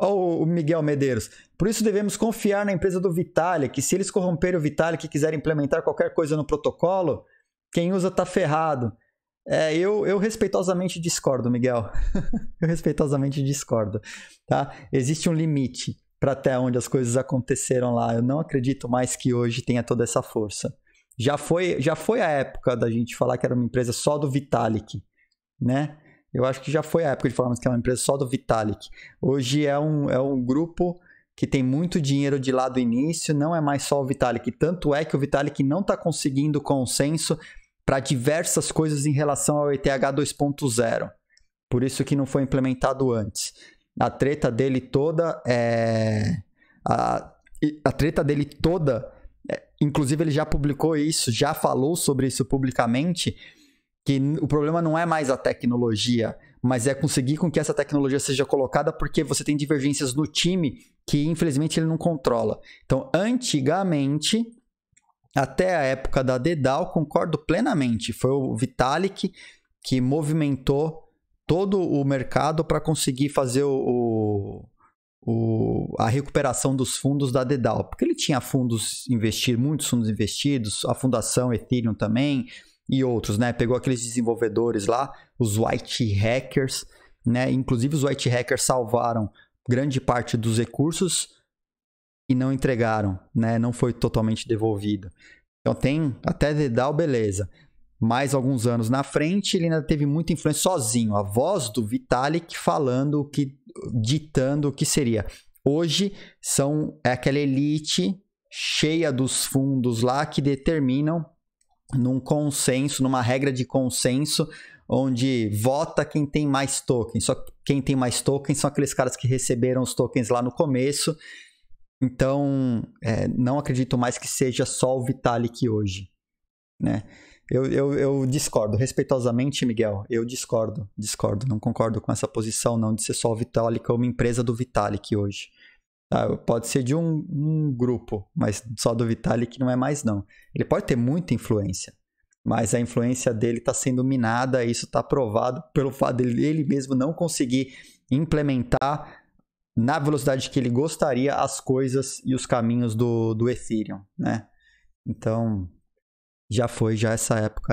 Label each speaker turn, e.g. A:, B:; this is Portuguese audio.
A: Ou o Miguel Medeiros. Por isso devemos confiar na empresa do Vitalik, que se eles corromperem o Vitalik e quiserem implementar qualquer coisa no protocolo, quem usa tá ferrado. É, eu, eu respeitosamente discordo, Miguel. eu respeitosamente discordo, tá? Existe um limite para até onde as coisas aconteceram lá. Eu não acredito mais que hoje tenha toda essa força. Já foi, já foi a época da gente falar que era uma empresa só do Vitalik, né? Eu acho que já foi a época de falarmos que é uma empresa só do Vitalik. Hoje é um, é um grupo que tem muito dinheiro de lá do início, não é mais só o Vitalik. Tanto é que o Vitalik não está conseguindo consenso para diversas coisas em relação ao ETH 2.0. Por isso que não foi implementado antes. A treta dele toda é. A, a treta dele toda. É... Inclusive, ele já publicou isso, já falou sobre isso publicamente que o problema não é mais a tecnologia, mas é conseguir com que essa tecnologia seja colocada porque você tem divergências no time que infelizmente ele não controla. Então, antigamente, até a época da Dedal, concordo plenamente, foi o Vitalik que movimentou todo o mercado para conseguir fazer o, o, a recuperação dos fundos da Dedal, porque ele tinha fundos investidos, muitos fundos investidos, a fundação Ethereum também, e outros, né? Pegou aqueles desenvolvedores lá, os white hackers, né? Inclusive os white hackers salvaram grande parte dos recursos e não entregaram, né? Não foi totalmente devolvido. Então tem até Dedal, beleza. Mais alguns anos na frente, ele ainda teve muita influência sozinho. A voz do Vitalik falando que ditando o que seria. Hoje são é aquela elite cheia dos fundos lá que determinam num consenso, numa regra de consenso, onde vota quem tem mais tokens. Só quem tem mais tokens são aqueles caras que receberam os tokens lá no começo. Então, é, não acredito mais que seja só o Vitalik hoje, né? Eu, eu, eu, discordo, respeitosamente, Miguel, eu discordo, discordo, não concordo com essa posição não de ser só o Vitalik ou uma empresa do Vitalik hoje. Ah, pode ser de um, um grupo, mas só do Vitalik não é mais não. Ele pode ter muita influência, mas a influência dele está sendo minada, e isso está provado pelo fato dele ele mesmo não conseguir implementar na velocidade que ele gostaria as coisas e os caminhos do, do Ethereum, né? Então, já foi já essa época